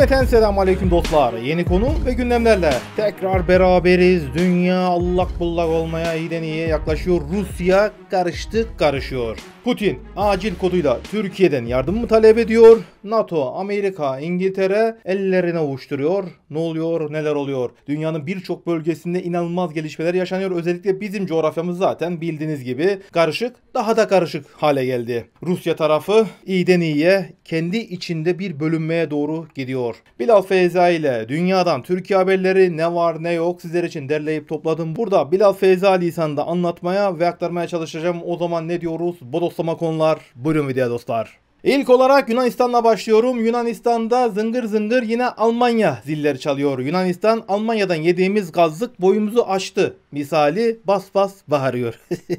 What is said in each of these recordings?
Cümleten selamun aleyküm dostlar. Yeni konu ve gündemlerle tekrar beraberiz. Dünya allak bullak olmaya iyiden iyiye yaklaşıyor. Rusya karıştı karışıyor. Putin acil koduyla Türkiye'den yardım mı talep ediyor? NATO, Amerika, İngiltere ellerine avuşturuyor. Ne oluyor, neler oluyor? Dünyanın birçok bölgesinde inanılmaz gelişmeler yaşanıyor. Özellikle bizim coğrafyamız zaten bildiğiniz gibi karışık, daha da karışık hale geldi. Rusya tarafı iyiden iyiye kendi içinde bir bölünmeye doğru gidiyor. Bilal Feyza ile dünyadan Türkiye haberleri ne var ne yok sizler için derleyip topladım. Burada Bilal Feyza lisanında anlatmaya ve aktarmaya çalışacağım. O zaman ne diyoruz? Bodo dostlama konular. Buyurun video dostlar. İlk olarak Yunanistan'la başlıyorum. Yunanistan'da zıngır zıngır yine Almanya zilleri çalıyor. Yunanistan Almanya'dan yediğimiz gazlık boyumuzu aştı. Misali bas bas bağırıyor.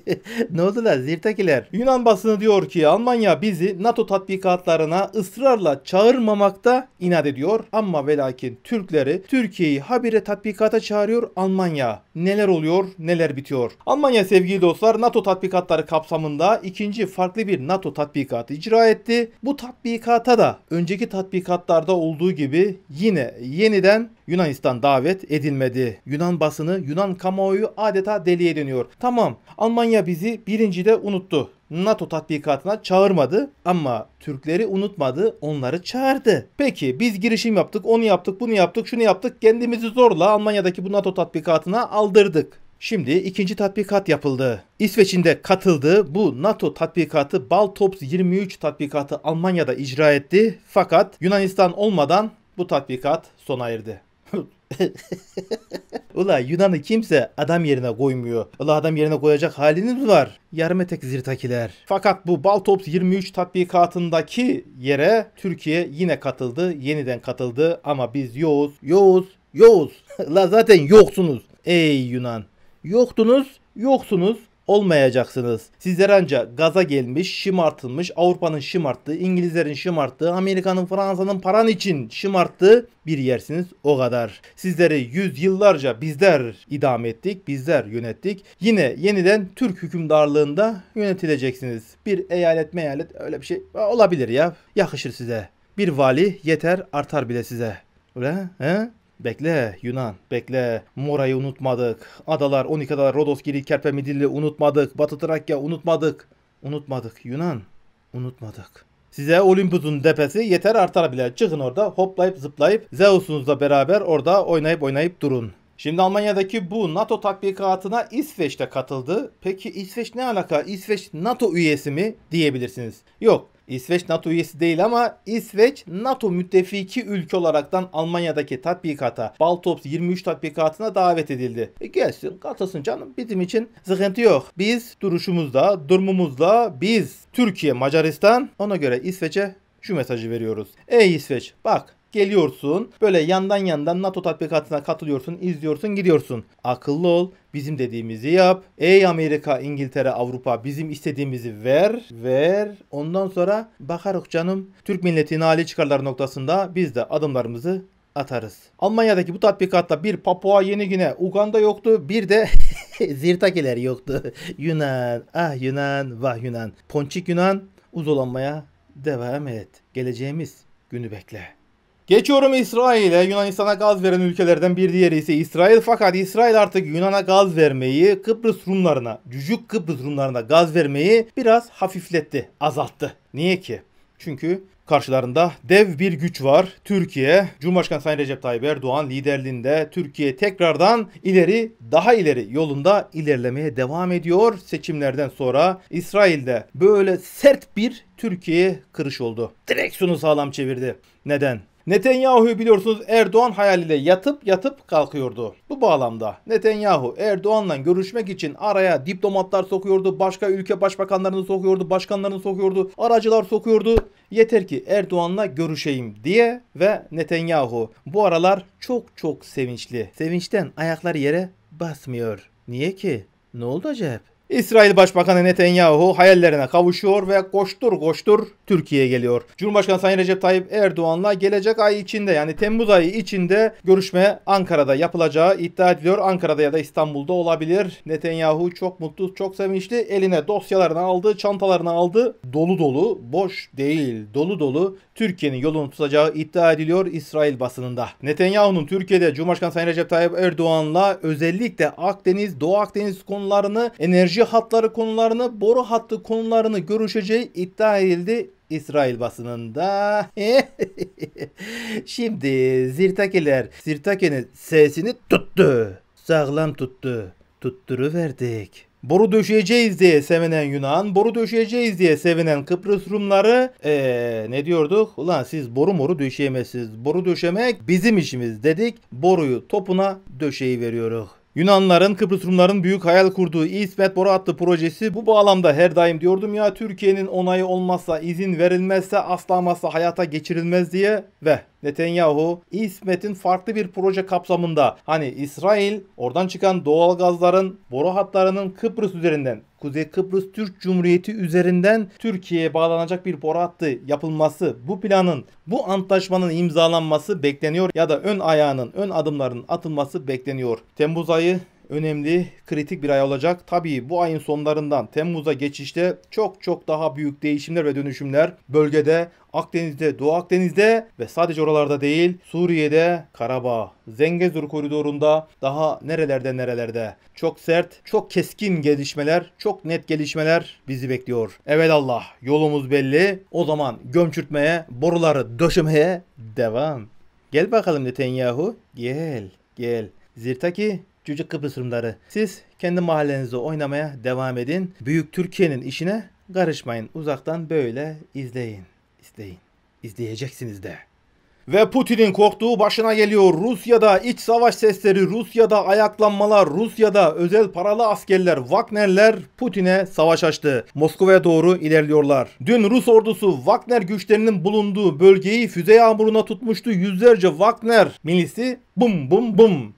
ne oldu la zirtekiler? Yunan basını diyor ki Almanya bizi NATO tatbikatlarına ısrarla çağırmamakta inat ediyor. Ama ve lakin Türkleri Türkiye'yi habire tatbikata çağırıyor Almanya. Neler oluyor neler bitiyor. Almanya sevgili dostlar NATO tatbikatları kapsamında ikinci farklı bir NATO tatbikatı icra etti etti. Bu tatbikata da önceki tatbikatlarda olduğu gibi yine yeniden Yunanistan davet edilmedi. Yunan basını, Yunan kamuoyu adeta deliye dönüyor. Tamam Almanya bizi birincide unuttu. NATO tatbikatına çağırmadı ama Türkleri unutmadı, onları çağırdı. Peki biz girişim yaptık, onu yaptık, bunu yaptık, şunu yaptık. Kendimizi zorla Almanya'daki bu NATO tatbikatına aldırdık. Şimdi ikinci tatbikat yapıldı. İsveç'in de katıldığı bu NATO tatbikatı Baltops 23 tatbikatı Almanya'da icra etti. Fakat Yunanistan olmadan bu tatbikat sona erdi. Ula Yunan'ı kimse adam yerine koymuyor. Ula adam yerine koyacak haliniz var. Yarım etek zirtakiler. Fakat bu Baltops 23 tatbikatındaki yere Türkiye yine katıldı. Yeniden katıldı ama biz yoğuz. Yoğuz. Yoğuz. La zaten yoksunuz. Ey Yunan. Yoktunuz, yoksunuz, olmayacaksınız. Sizler ancak gaza gelmiş, şımartılmış, Avrupa'nın şımarttığı, İngilizlerin şımarttığı, Amerika'nın, Fransa'nın paran için şımarttığı bir yersiniz o kadar. Sizleri yüz yıllarca bizler idam ettik, bizler yönettik. Yine yeniden Türk hükümdarlığında yönetileceksiniz. Bir eyalet meyalet öyle bir şey olabilir ya. Yakışır size. Bir vali yeter artar bile size. Öyle he? Bekle Yunan, bekle. Mora'yı unutmadık. Adalar, 12 adalar, Rodos, giri Kerpe, Midilli unutmadık. Batı Trakya unutmadık. Unutmadık Yunan, unutmadık. Size Olympus'un tepesi yeter artar bile. Çıkın orada hoplayıp zıplayıp Zeus'unuzla beraber orada oynayıp oynayıp durun. Şimdi Almanya'daki bu NATO tatbikatına İsveç de katıldı. Peki İsveç ne alaka? İsveç NATO üyesi mi diyebilirsiniz. Yok. İsveç NATO üyesi değil ama İsveç NATO müttefiki ülke olaraktan Almanya'daki tatbikata Baltops 23 tatbikatına davet edildi. E gelsin katılsın canım bizim için sıkıntı yok. Biz duruşumuzda, durumumuzla biz Türkiye, Macaristan ona göre İsveç'e şu mesajı veriyoruz. Ey İsveç bak geliyorsun. Böyle yandan yandan NATO tatbikatına katılıyorsun, izliyorsun, gidiyorsun. Akıllı ol, bizim dediğimizi yap. Ey Amerika, İngiltere, Avrupa bizim istediğimizi ver, ver. Ondan sonra bakarız canım Türk milletinin hali çıkarlar noktasında biz de adımlarımızı atarız. Almanya'daki bu tatbikatta bir Papua Yeni Gine, Uganda yoktu. Bir de Zirtakiler yoktu. Yunan, ah Yunan, vah Yunan. Ponçik Yunan uzulanmaya devam et. Geleceğimiz günü bekle. Geçiyorum İsrail'e. Yunanistan'a gaz veren ülkelerden bir diğeri ise İsrail. Fakat İsrail artık Yunan'a gaz vermeyi, Kıbrıs Rumlarına, Cücük Kıbrıs Rumlarına gaz vermeyi biraz hafifletti, azalttı. Niye ki? Çünkü karşılarında dev bir güç var. Türkiye, Cumhurbaşkanı Sayın Recep Tayyip Erdoğan liderliğinde Türkiye tekrardan ileri, daha ileri yolunda ilerlemeye devam ediyor. Seçimlerden sonra İsrail'de böyle sert bir Türkiye kırış oldu. Direksiyonu sağlam çevirdi. Neden? Netanyahu biliyorsunuz Erdoğan hayaliyle yatıp yatıp kalkıyordu. Bu bağlamda Netanyahu Erdoğan'la görüşmek için araya diplomatlar sokuyordu, başka ülke başbakanlarını sokuyordu, başkanlarını sokuyordu, aracılar sokuyordu. Yeter ki Erdoğan'la görüşeyim diye ve Netanyahu bu aralar çok çok sevinçli. Sevinçten ayaklar yere basmıyor. Niye ki? Ne oldu acaba? İsrail Başbakanı Netanyahu hayallerine kavuşuyor ve koştur koştur Türkiye'ye geliyor. Cumhurbaşkanı Sayın Recep Tayyip Erdoğan'la gelecek ay içinde yani Temmuz ayı içinde görüşme Ankara'da yapılacağı iddia ediliyor. Ankara'da ya da İstanbul'da olabilir. Netanyahu çok mutlu, çok sevinçli. Eline dosyalarını aldı, çantalarını aldı. Dolu dolu, boş değil, dolu dolu Türkiye'nin yolunu tutacağı iddia ediliyor İsrail basınında. Netanyahu'nun Türkiye'de Cumhurbaşkanı Sayın Recep Tayyip Erdoğan'la özellikle Akdeniz, Doğu Akdeniz konularını enerji enerji hatları konularını, boru hattı konularını görüşeceği iddia edildi İsrail basınında. Şimdi Zirtakeler Zirtake'nin sesini tuttu. Sağlam tuttu. tutturu verdik. Boru döşeyeceğiz diye sevinen Yunan, boru döşeyeceğiz diye sevinen Kıbrıs Rumları ee, ne diyorduk? Ulan siz boru moru döşeyemezsiniz. Boru döşemek bizim işimiz dedik. Boruyu topuna döşeyi veriyoruz. Yunanların, Kıbrıs Rumların büyük hayal kurduğu İsmet Boru adlı projesi bu bağlamda her daim diyordum ya Türkiye'nin onayı olmazsa, izin verilmezse asla asla hayata geçirilmez diye ve Netanyahu İsmet'in farklı bir proje kapsamında hani İsrail oradan çıkan doğal gazların boru hatlarının Kıbrıs üzerinden Kuzey Kıbrıs Türk Cumhuriyeti üzerinden Türkiye'ye bağlanacak bir boru hattı yapılması bu planın bu antlaşmanın imzalanması bekleniyor ya da ön ayağının ön adımların atılması bekleniyor. Temmuz ayı önemli, kritik bir ay olacak. Tabii bu ayın sonlarından Temmuz'a geçişte çok çok daha büyük değişimler ve dönüşümler bölgede, Akdeniz'de, Doğu Akdeniz'de ve sadece oralarda değil, Suriye'de, Karabağ, Zengezur koridorunda daha nerelerde nerelerde çok sert, çok keskin gelişmeler, çok net gelişmeler bizi bekliyor. Evet Allah, yolumuz belli. O zaman gömçürtmeye, boruları döşemeye devam. Gel bakalım Netanyahu, gel, gel. Zirtaki Cüce Kıbrıs Siz kendi mahallenizde oynamaya devam edin. Büyük Türkiye'nin işine karışmayın. Uzaktan böyle izleyin. İzleyin. İzleyeceksiniz de. Ve Putin'in korktuğu başına geliyor. Rusya'da iç savaş sesleri, Rusya'da ayaklanmalar, Rusya'da özel paralı askerler, Wagner'ler Putin'e savaş açtı. Moskova'ya doğru ilerliyorlar. Dün Rus ordusu Wagner güçlerinin bulunduğu bölgeyi füze yağmuruna tutmuştu. Yüzlerce Wagner milisi bum bum bum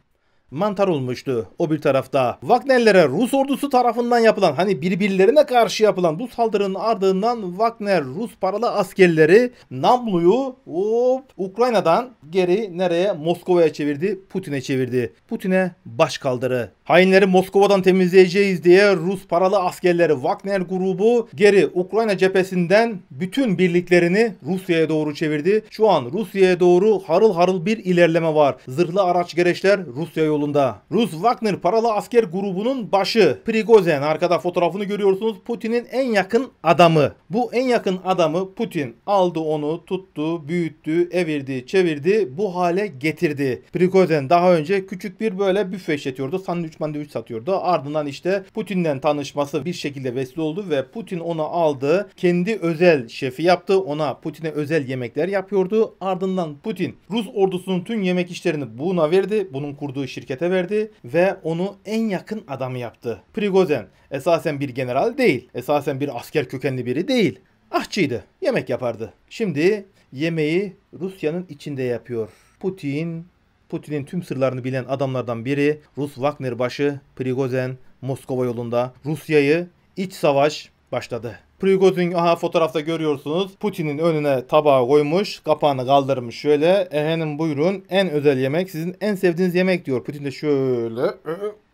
mantar olmuştu o bir tarafta. Wagner'lere Rus ordusu tarafından yapılan hani birbirlerine karşı yapılan bu saldırının ardından Wagner Rus paralı askerleri Namlu'yu hop Ukrayna'dan geri nereye? Moskova'ya çevirdi. Putin'e çevirdi. Putin'e baş kaldırı. Hainleri Moskova'dan temizleyeceğiz diye Rus paralı askerleri Wagner grubu geri Ukrayna cephesinden bütün birliklerini Rusya'ya doğru çevirdi. Şu an Rusya'ya doğru harıl harıl bir ilerleme var. Zırhlı araç gereçler Rusya yolu yolunda. Rus Wagner paralı asker grubunun başı Prigozen. Arkada fotoğrafını görüyorsunuz. Putin'in en yakın adamı. Bu en yakın adamı Putin aldı onu, tuttu, büyüttü, evirdi, çevirdi, bu hale getirdi. Prigozen daha önce küçük bir böyle büfe işletiyordu. Sandviç mandviç satıyordu. Ardından işte Putin'den tanışması bir şekilde vesile oldu ve Putin onu aldı. Kendi özel şefi yaptı. Ona Putin'e özel yemekler yapıyordu. Ardından Putin Rus ordusunun tüm yemek işlerini buna verdi. Bunun kurduğu şirket şirkete verdi ve onu en yakın adamı yaptı. Prigozen esasen bir general değil, esasen bir asker kökenli biri değil. Ahçıydı, yemek yapardı. Şimdi yemeği Rusya'nın içinde yapıyor. Putin, Putin'in tüm sırlarını bilen adamlardan biri Rus Wagner başı Prigozen Moskova yolunda Rusya'yı iç savaş başladı. Prigozin aha fotoğrafta görüyorsunuz. Putin'in önüne tabağı koymuş. Kapağını kaldırmış şöyle. Efendim buyurun en özel yemek sizin en sevdiğiniz yemek diyor. Putin de şöyle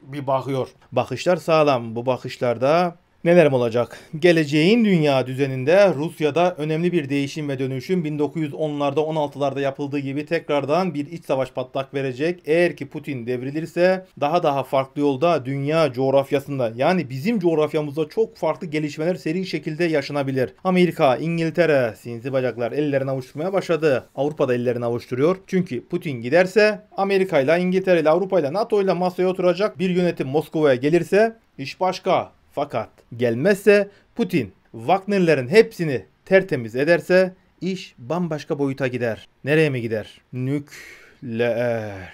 bir bakıyor. Bakışlar sağlam. Bu bakışlarda Nelerim olacak? Geleceğin dünya düzeninde Rusya'da önemli bir değişim ve dönüşüm 1910'larda 16'larda yapıldığı gibi tekrardan bir iç savaş patlak verecek. Eğer ki Putin devrilirse daha daha farklı yolda dünya coğrafyasında yani bizim coğrafyamızda çok farklı gelişmeler seri şekilde yaşanabilir. Amerika, İngiltere sinsi bacaklar ellerini avuşturmaya başladı. Avrupa da ellerini avuşturuyor. Çünkü Putin giderse Amerika ile İngiltere ile Avrupa ile NATO ile masaya oturacak bir yönetim Moskova'ya gelirse iş başka. Fakat gelmezse Putin Wagner'lerin hepsini tertemiz ederse iş bambaşka boyuta gider. Nereye mi gider? Nükleer.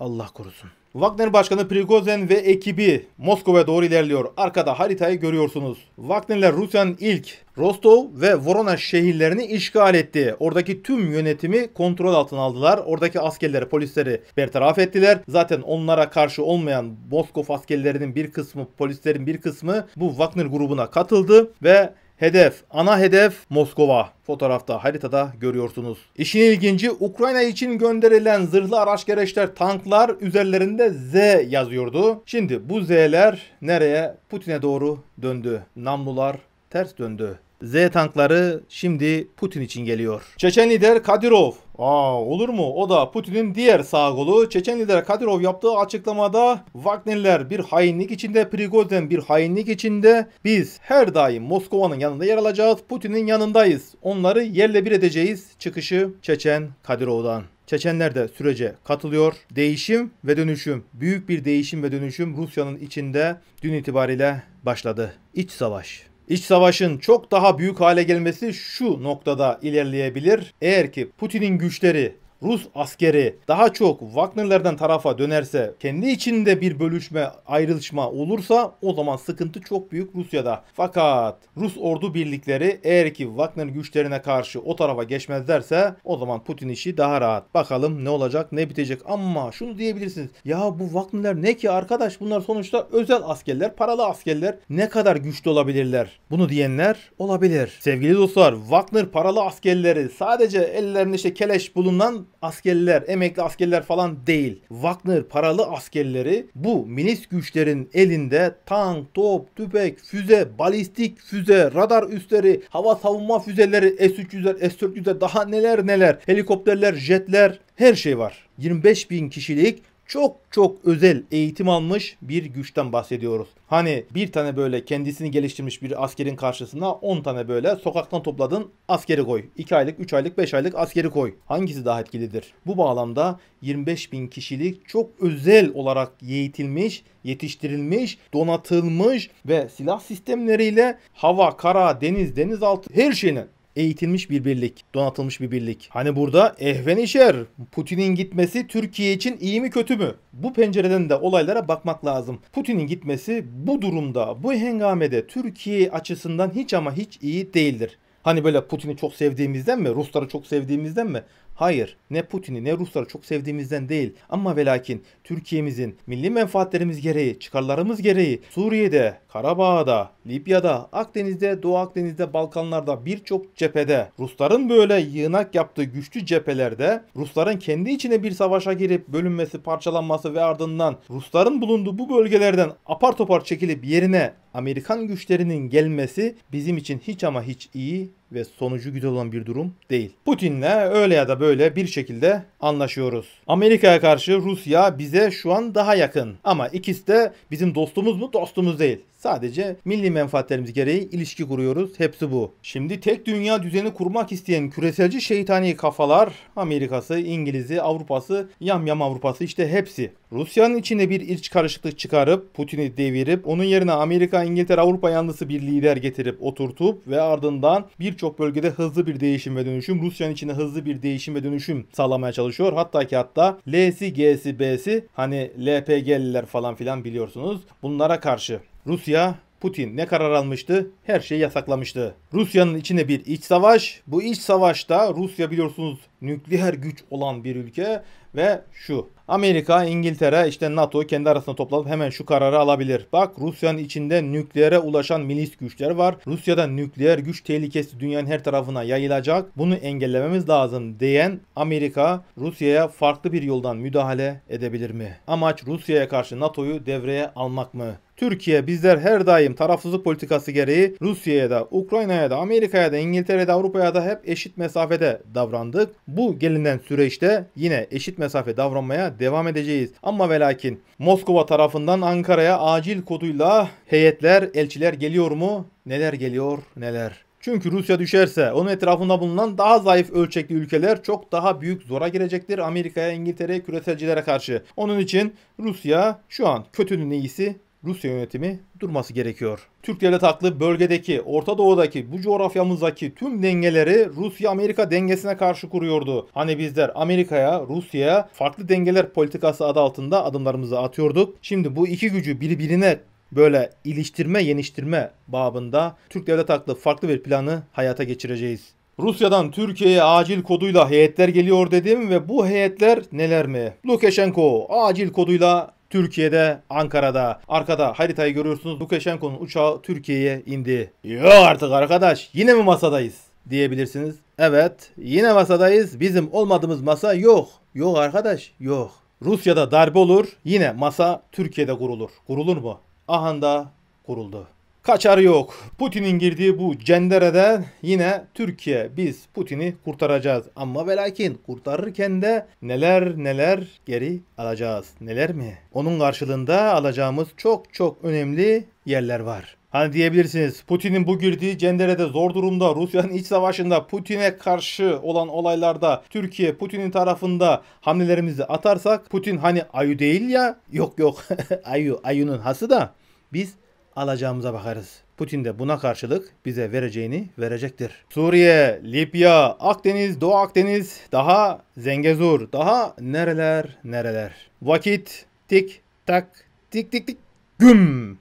Allah korusun. Wagner Başkanı Prigozhin ve ekibi Moskova'ya doğru ilerliyor. Arkada haritayı görüyorsunuz. Wagner'ler Rusya'nın ilk Rostov ve Voronezh şehirlerini işgal etti. Oradaki tüm yönetimi kontrol altına aldılar. Oradaki askerleri, polisleri bertaraf ettiler. Zaten onlara karşı olmayan Moskov askerlerinin bir kısmı, polislerin bir kısmı bu Wagner grubuna katıldı ve Hedef, ana hedef Moskova. Fotoğrafta, haritada görüyorsunuz. İşin ilginci Ukrayna için gönderilen zırhlı araç gereçler, tanklar üzerlerinde Z yazıyordu. Şimdi bu Z'ler nereye? Putin'e doğru döndü. Namlular ters döndü. Z tankları şimdi Putin için geliyor. Çeçen lider Kadirov Aa, olur mu? O da Putin'in diğer sağ kolu. Çeçen lider Kadirov yaptığı açıklamada Wagnerler bir hainlik içinde, Prigozhin bir hainlik içinde. Biz her daim Moskova'nın yanında yer alacağız. Putin'in yanındayız. Onları yerle bir edeceğiz. Çıkışı Çeçen Kadirov'dan. Çeçenler de sürece katılıyor. Değişim ve dönüşüm, büyük bir değişim ve dönüşüm Rusya'nın içinde dün itibariyle başladı. İç savaş. İç savaşın çok daha büyük hale gelmesi şu noktada ilerleyebilir. Eğer ki Putin'in güçleri Rus askeri daha çok Wagner'lerden tarafa dönerse, kendi içinde bir bölüşme, ayrılışma olursa o zaman sıkıntı çok büyük Rusya'da. Fakat Rus ordu birlikleri eğer ki Wagner güçlerine karşı o tarafa geçmezlerse o zaman Putin işi daha rahat. Bakalım ne olacak, ne bitecek. Ama şunu diyebilirsiniz. Ya bu Wagner'ler ne ki arkadaş? Bunlar sonuçta özel askerler, paralı askerler. Ne kadar güçlü olabilirler? Bunu diyenler olabilir. Sevgili dostlar, Wagner paralı askerleri sadece ellerinde işte keleş bulunan askerler, emekli askerler falan değil. Wagner paralı askerleri bu milis güçlerin elinde tank, top, tüfek, füze, balistik füze, radar üsleri, hava savunma füzeleri, S-300'ler, S-400'ler daha neler neler, helikopterler, jetler her şey var. 25 bin kişilik çok çok özel eğitim almış bir güçten bahsediyoruz. Hani bir tane böyle kendisini geliştirmiş bir askerin karşısına 10 tane böyle sokaktan topladın askeri koy. 2 aylık, 3 aylık, 5 aylık askeri koy. Hangisi daha etkilidir? Bu bağlamda 25 bin kişilik çok özel olarak eğitilmiş, yetiştirilmiş, donatılmış ve silah sistemleriyle hava, kara, deniz, denizaltı her şeyine eğitilmiş bir birlik, donatılmış bir birlik. Hani burada ehvenişer, Putin'in gitmesi Türkiye için iyi mi kötü mü? Bu pencereden de olaylara bakmak lazım. Putin'in gitmesi bu durumda, bu hengamede Türkiye açısından hiç ama hiç iyi değildir. Hani böyle Putin'i çok sevdiğimizden mi? Rusları çok sevdiğimizden mi? Hayır ne Putin'i ne Rusları çok sevdiğimizden değil ama velakin Türkiye'mizin milli menfaatlerimiz gereği, çıkarlarımız gereği Suriye'de, Karabağ'da, Libya'da, Akdeniz'de, Doğu Akdeniz'de, Balkanlar'da birçok cephede Rusların böyle yığınak yaptığı güçlü cephelerde Rusların kendi içine bir savaşa girip bölünmesi, parçalanması ve ardından Rusların bulunduğu bu bölgelerden apar topar çekilip yerine Amerikan güçlerinin gelmesi bizim için hiç ama hiç iyi ve sonucu güzel olan bir durum değil. Putin'le öyle ya da böyle bir şekilde anlaşıyoruz. Amerika'ya karşı Rusya bize şu an daha yakın. Ama ikisi de bizim dostumuz mu? Dostumuz değil. Sadece milli menfaatlerimiz gereği ilişki kuruyoruz. Hepsi bu. Şimdi tek dünya düzeni kurmak isteyen küreselci şeytani kafalar Amerika'sı, İngiliz'i, Avrupa'sı, yam yam Avrupa'sı işte hepsi. Rusya'nın içine bir iç karışıklık çıkarıp Putin'i devirip onun yerine Amerika, İngiltere, Avrupa yanlısı bir lider getirip oturtup ve ardından bir birçok bölgede hızlı bir değişim ve dönüşüm, Rusya'nın içine hızlı bir değişim ve dönüşüm sağlamaya çalışıyor. Hatta ki hatta L'si, G'si, B'si hani LPG'liler falan filan biliyorsunuz. Bunlara karşı Rusya Putin ne karar almıştı? Her şeyi yasaklamıştı. Rusya'nın içine bir iç savaş. Bu iç savaşta Rusya biliyorsunuz nükleer güç olan bir ülke ve şu Amerika, İngiltere, işte NATO kendi arasında toplanıp hemen şu kararı alabilir. Bak Rusya'nın içinde nükleere ulaşan milis güçler var. Rusya'da nükleer güç tehlikesi dünyanın her tarafına yayılacak. Bunu engellememiz lazım diyen Amerika Rusya'ya farklı bir yoldan müdahale edebilir mi? Amaç Rusya'ya karşı NATO'yu devreye almak mı? Türkiye bizler her daim tarafsızlık politikası gereği Rusya'ya da, Ukrayna'ya da, Amerika'ya da, İngiltere'de, Avrupa'ya da hep eşit mesafede davrandık. Bu gelinen süreçte yine eşit mesafe davranmaya devam edeceğiz. Ama velakin Moskova tarafından Ankara'ya acil koduyla heyetler, elçiler geliyor mu? Neler geliyor, neler? Çünkü Rusya düşerse onun etrafında bulunan daha zayıf ölçekli ülkeler çok daha büyük zora girecektir Amerika'ya, İngiltere'ye, küreselcilere karşı. Onun için Rusya şu an kötünün iyisi, Rusya yönetimi durması gerekiyor. Türk devlet aklı bölgedeki, Orta Doğu'daki, bu coğrafyamızdaki tüm dengeleri Rusya-Amerika dengesine karşı kuruyordu. Hani bizler Amerika'ya, Rusya'ya farklı dengeler politikası adı altında adımlarımızı atıyorduk. Şimdi bu iki gücü birbirine böyle iliştirme, yeniştirme babında Türk devlet aklı farklı bir planı hayata geçireceğiz. Rusya'dan Türkiye'ye acil koduyla heyetler geliyor dedim ve bu heyetler neler mi? Lukashenko acil koduyla Türkiye'de Ankara'da. Arkada haritayı görüyorsunuz. Lukashenko'nun uçağı Türkiye'ye indi. Yo artık arkadaş yine mi masadayız diyebilirsiniz. Evet yine masadayız. Bizim olmadığımız masa yok. Yok arkadaş yok. Rusya'da darbe olur. Yine masa Türkiye'de kurulur. Kurulur mu? Ahanda kuruldu. Kaçarı yok. Putin'in girdiği bu cendereden yine Türkiye biz Putin'i kurtaracağız. Ama ve lakin kurtarırken de neler neler geri alacağız. Neler mi? Onun karşılığında alacağımız çok çok önemli yerler var. Hani diyebilirsiniz Putin'in bu girdiği cenderede zor durumda Rusya'nın iç savaşında Putin'e karşı olan olaylarda Türkiye Putin'in tarafında hamlelerimizi atarsak Putin hani ayu değil ya yok yok ayu ayunun hası da biz alacağımıza bakarız. Putin de buna karşılık bize vereceğini verecektir. Suriye, Libya, Akdeniz, Doğu Akdeniz, daha Zengezur, daha nereler nereler. Vakit tik tak tik tik tik güm.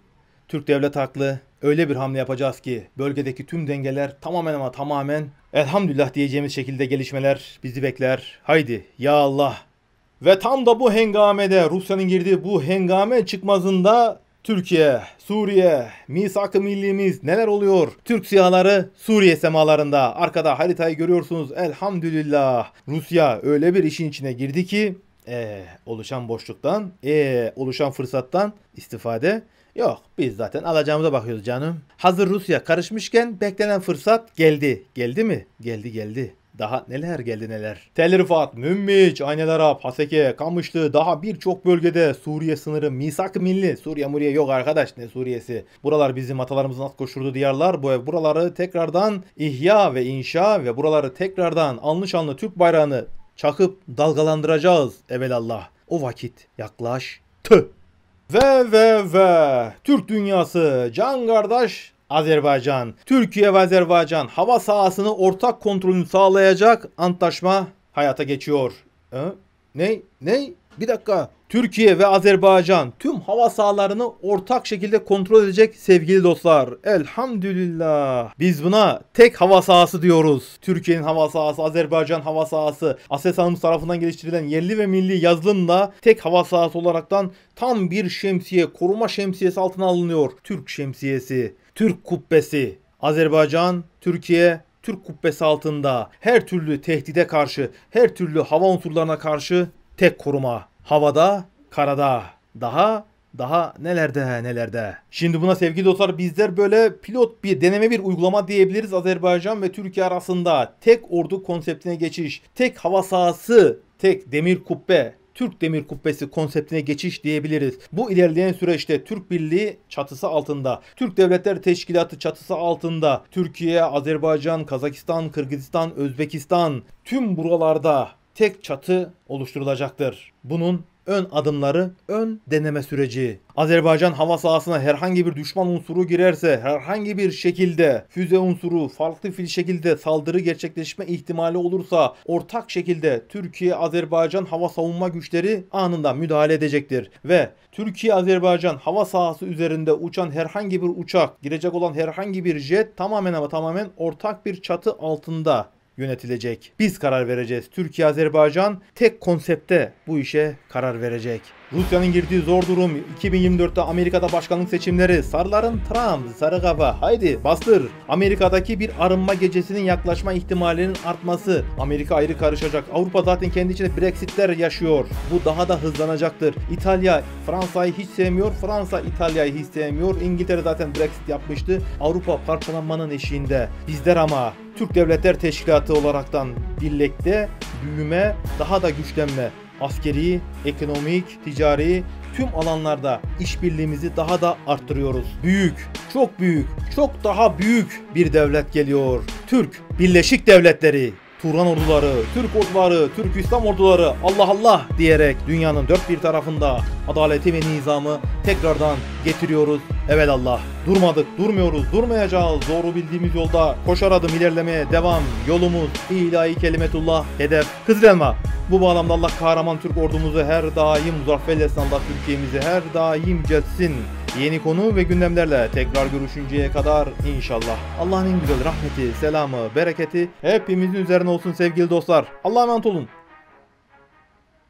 Türk devlet haklı. Öyle bir hamle yapacağız ki bölgedeki tüm dengeler tamamen ama tamamen elhamdülillah diyeceğimiz şekilde gelişmeler bizi bekler. Haydi ya Allah. Ve tam da bu hengamede Rusya'nın girdiği bu hengame çıkmazında Türkiye, Suriye, misak-ı millimiz neler oluyor? Türk siyaları Suriye semalarında. Arkada haritayı görüyorsunuz elhamdülillah. Rusya öyle bir işin içine girdi ki ee, oluşan boşluktan, ee, oluşan fırsattan istifade yok. Biz zaten alacağımıza bakıyoruz canım. Hazır Rusya karışmışken beklenen fırsat geldi. Geldi mi? Geldi geldi. Daha neler geldi neler. Tel Rifat, Mümmiç, Aynel Arap, Haseke, Kamışlı daha birçok bölgede Suriye sınırı misak milli. Suriye Muriye yok arkadaş ne Suriyesi. Buralar bizim atalarımızın at koşturduğu diyarlar. Bu ev buraları tekrardan ihya ve inşa ve buraları tekrardan anlı şanlı Türk bayrağını çakıp dalgalandıracağız evelallah. O vakit yaklaştı. Ve ve ve Türk dünyası can kardeş Azerbaycan, Türkiye ve Azerbaycan hava sahasını ortak kontrolünü sağlayacak antlaşma hayata geçiyor. E? Ne? Ne? Bir dakika. Türkiye ve Azerbaycan tüm hava sahalarını ortak şekilde kontrol edecek sevgili dostlar. Elhamdülillah. Biz buna tek hava sahası diyoruz. Türkiye'nin hava sahası, Azerbaycan hava sahası, Ases Hanım tarafından geliştirilen yerli ve milli yazılımla tek hava sahası olaraktan tam bir şemsiye, koruma şemsiyesi altına alınıyor. Türk şemsiyesi. Türk Kubbesi. Azerbaycan, Türkiye, Türk Kubbesi altında her türlü tehdide karşı, her türlü hava unsurlarına karşı tek koruma. Havada, karada, daha daha nelerde nelerde. Şimdi buna sevgili dostlar bizler böyle pilot bir deneme bir uygulama diyebiliriz Azerbaycan ve Türkiye arasında tek ordu konseptine geçiş, tek hava sahası, tek demir kubbe Türk Demir Kubbesi konseptine geçiş diyebiliriz. Bu ilerleyen süreçte Türk Birliği çatısı altında, Türk Devletler Teşkilatı çatısı altında Türkiye, Azerbaycan, Kazakistan, Kırgızistan, Özbekistan tüm buralarda tek çatı oluşturulacaktır. Bunun ön adımları, ön deneme süreci. Azerbaycan hava sahasına herhangi bir düşman unsuru girerse herhangi bir şekilde füze unsuru farklı bir şekilde saldırı gerçekleşme ihtimali olursa ortak şekilde Türkiye-Azerbaycan hava savunma güçleri anında müdahale edecektir ve Türkiye-Azerbaycan hava sahası üzerinde uçan herhangi bir uçak, girecek olan herhangi bir jet tamamen ama tamamen ortak bir çatı altında yönetilecek. Biz karar vereceğiz. Türkiye Azerbaycan tek konsepte bu işe karar verecek. Rusya'nın girdiği zor durum, 2024'te Amerika'da başkanlık seçimleri, sarıların Trump, sarı kafa, haydi bastır. Amerika'daki bir arınma gecesinin yaklaşma ihtimalinin artması, Amerika ayrı karışacak, Avrupa zaten kendi içinde Brexit'ler yaşıyor. Bu daha da hızlanacaktır. İtalya, Fransa'yı hiç sevmiyor, Fransa İtalya'yı hiç sevmiyor. İngiltere zaten Brexit yapmıştı. Avrupa parçalanmanın eşiğinde. Bizler ama Türk Devletler Teşkilatı olaraktan birlikte büyüme, daha da güçlenme, askeri, ekonomik, ticari tüm alanlarda işbirliğimizi daha da arttırıyoruz. Büyük, çok büyük, çok daha büyük bir devlet geliyor. Türk Birleşik Devletleri. Turan orduları, Türk orduları, Türk İslam orduları Allah Allah diyerek dünyanın dört bir tarafında adaleti ve nizamı tekrardan getiriyoruz. Evet Allah durmadık, durmuyoruz, durmayacağız. Doğru bildiğimiz yolda koşar adım ilerlemeye devam. Yolumuz ilahi kelimetullah hedef. Kızılelma bu bağlamda Allah kahraman Türk ordumuzu her daim muzaffer esnanda Türkiye'mizi her daim cetsin. Yeni konu ve gündemlerle tekrar görüşünceye kadar inşallah Allah'ın en güzel rahmeti, selamı, bereketi hepimizin üzerine olsun sevgili dostlar. Allah'a emanet olun.